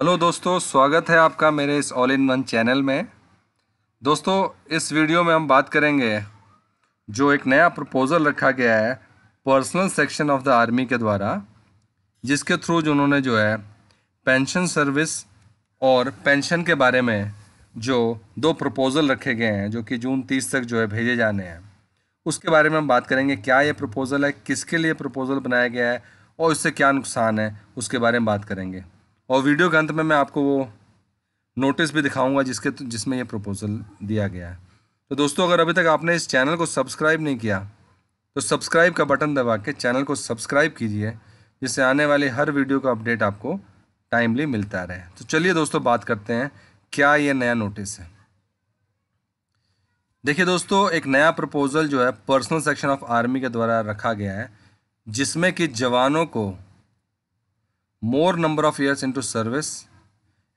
hello दोस्तों स्वागत है आपका मेरे इस ऑल इन वन चैनल में दोस्तों इस वीडियो में हम बात करेंगे जो एक नया प्रपोज़ल रखा गया है personnel section of the army के द्वारा जिसके थ्रू जो उन्होंने जो है पेंशन सर्विस और पेंशन के बारे में जो दो प्रपोज़ल रखे गए हैं जो कि जून तीस तक जो है भेजे जाने हैं उसके बारे में हम बात करेंगे क्या ये प्रपोज़ल है किसके लिए प्रपोज़ल बनाया गया है और इससे क्या नुकसान है उसके बारे में बात करेंगे और वीडियो के अंत में मैं आपको वो नोटिस भी दिखाऊंगा जिसके तो- जिसमें ये प्रपोज़ल दिया गया है तो दोस्तों अगर अभी तक आपने इस चैनल को सब्सक्राइब नहीं किया तो सब्सक्राइब का बटन दबा के चैनल को सब्सक्राइब कीजिए जिससे आने वाले हर वीडियो का अपडेट आपको टाइमली मिलता रहे तो चलिए दोस्तों बात करते हैं क्या ये नया नोटिस है देखिए दोस्तों एक नया प्रपोज़ल जो है पर्सनल सेक्शन ऑफ आर्मी के द्वारा रखा गया है जिसमें कि जवानों को more number of years to service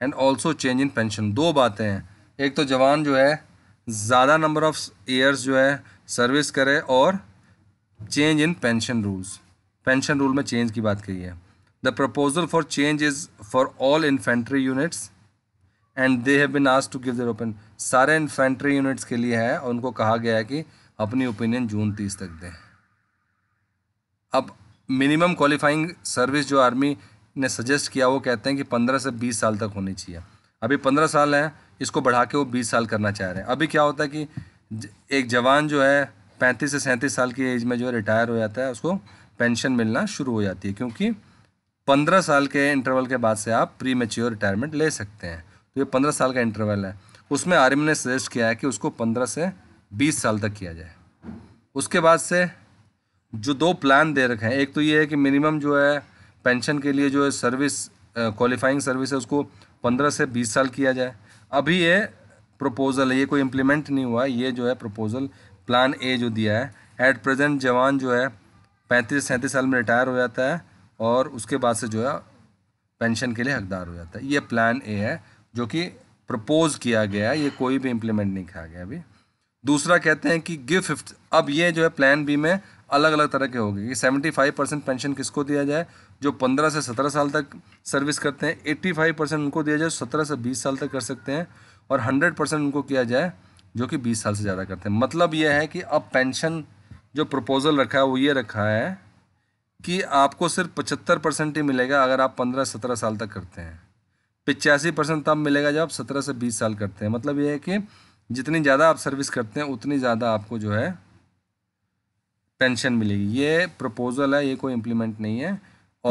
and also change in pension दो बातें हैं एक तो जवान जो है ज़्यादा नंबर ऑफ ईयर्स जो है सर्विस करे और change in pension rules pension rule में चेंज की बात कही है the proposal for change is for all infantry units and they have been asked to give their opinion सारे इन्फेंट्री यूनिट्स के लिए है और उनको कहा गया है कि अपनी ओपिनियन जून तीस तक दें अब मिनिमम क्वालिफाइंग सर्विस जो आर्मी ने सजेस्ट किया वो कहते हैं कि पंद्रह से बीस साल तक होनी चाहिए अभी पंद्रह साल है इसको बढ़ा के वो बीस साल करना चाह रहे हैं अभी क्या होता है कि एक जवान जो है पैंतीस से सैंतीस साल की एज में जो है रिटायर हो जाता है उसको पेंशन मिलना शुरू हो जाती है क्योंकि पंद्रह साल के इंटरवल के बाद से आप प्री मेच्योर रिटायरमेंट ले सकते हैं तो ये पंद्रह साल का इंटरवल है उसमें आर्मी ने सजेस्ट किया है कि उसको पंद्रह से बीस साल तक किया जाए उसके बाद से जो दो प्लान दे रखे हैं एक तो ये है कि मिनिमम जो है पेंशन के लिए जो है सर्विस क्वालिफाइंग सर्विस है उसको पंद्रह से बीस साल किया जाए अभी ये प्रपोज़ल है ये कोई इम्प्लीमेंट नहीं हुआ ये जो है प्रपोज़ल प्लान ए जो दिया है एट प्रेजेंट जवान जो है पैंतीस सैंतीस साल में रिटायर हो जाता है और उसके बाद से जो है पेंशन के लिए हकदार हो जाता है ये प्लान ए है जो कि प्रपोज किया गया है ये कोई भी इम्प्लीमेंट नहीं किया गया अभी दूसरा कहते हैं कि गिव फिफ्थ अब ये जो है प्लान बी में अलग अलग तरह के होगी कि सेवेंटी फाइव परसेंट पेंशन किसको दिया जाए जो पंद्रह से सत्रह साल तक सर्विस करते हैं एट्टी फाइव परसेंट उनको दिया जाए सत्रह से बीस साल तक कर सकते हैं और हंड्रेड परसेंट उनको किया जाए जो कि बीस साल से ज़्यादा करते हैं मतलब यह है कि अब पेंशन जो प्रपोज़ल रखा है वो ये रखा है कि आपको सिर्फ पचहत्तर परसेंट ही मिलेगा अगर आप पंद्रह सत्रह साल तक करते हैं पिचासी परसेंट तब मिलेगा जब आप सत्रह से बीस साल करते हैं मतलब ये है कि जितनी ज़्यादा आप सर्विस करते हैं उतनी ज़्यादा आपको जो है पेंशन मिलेगी ये प्रपोजल है ये कोई इम्प्लीमेंट नहीं है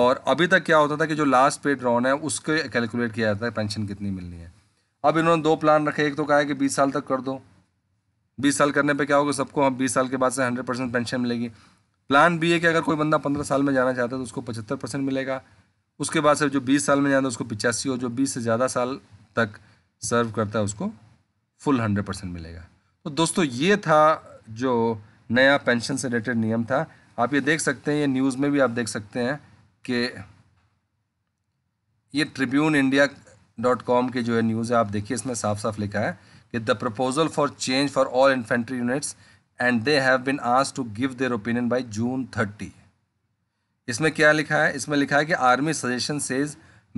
और अभी तक क्या होता था कि जो लास्ट पे ड्रॉन है उसके कैलकुलेट किया जाता है पेंशन कितनी मिलनी है अब इन्होंने दो प्लान रखे एक तो कहा है कि बीस साल तक कर दो बीस साल करने पे क्या होगा सबको हम बीस साल के बाद से हंड्रेड परसेंट पेंशन मिलेगी प्लान भी है कि अगर कोई बंदा पंद्रह साल में जाना चाहता है तो उसको पचहत्तर परसेंट मिलेगा उसके बाद से जो बीस साल में जाना है उसको पिचासी और जो बीस से ज़्यादा साल तक सर्व करता है उसको फुल हंड्रेड परसेंट मिलेगा तो दोस्तों ये था जो नया पेंशन से रिलेटेड नियम था आप ये देख सकते हैं ये न्यूज़ में भी आप देख सकते हैं कि ये ट्रिब्यून इंडिया डॉट कॉम की जो है न्यूज़ है आप देखिए इसमें साफ साफ लिखा है कि the proposal for change for all infantry units and they have been asked to give their opinion by June thirty इसमें क्या लिखा है इसमें लिखा है कि army suggestion says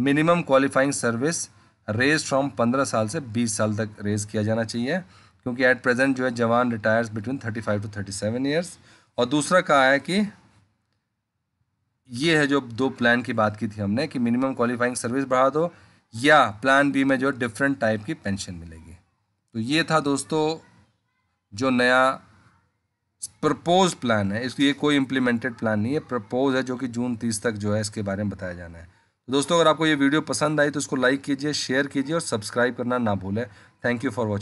minimum qualifying service raise from पंद्रह साल से बीस साल तक रेज किया जाना चाहिए क्योंकि एट प्रेजेंट जो है जवान retires between thirty five to thirty seven years और दूसरा कहा है कि ये है जो दो प्लान की बात की थी हमने कि मिनिमम क्वालिफाइंग सर्विस बढ़ा दो या प्लान बी में जो डिफरेंट टाइप की पेंशन मिलेगी तो ये था दोस्तों जो नया प्रपोज प्लान है इसकी ये कोई इम्प्लीमेंटेड प्लान नहीं है प्रपोज है जो कि जून तीस तक जो है इसके बारे में बताया जाना है तो दोस्तों अगर आपको ये वीडियो पसंद आई तो उसको लाइक कीजिए शेयर कीजिए और सब्सक्राइब करना ना भूलें थैंक यू फॉर वॉचिंग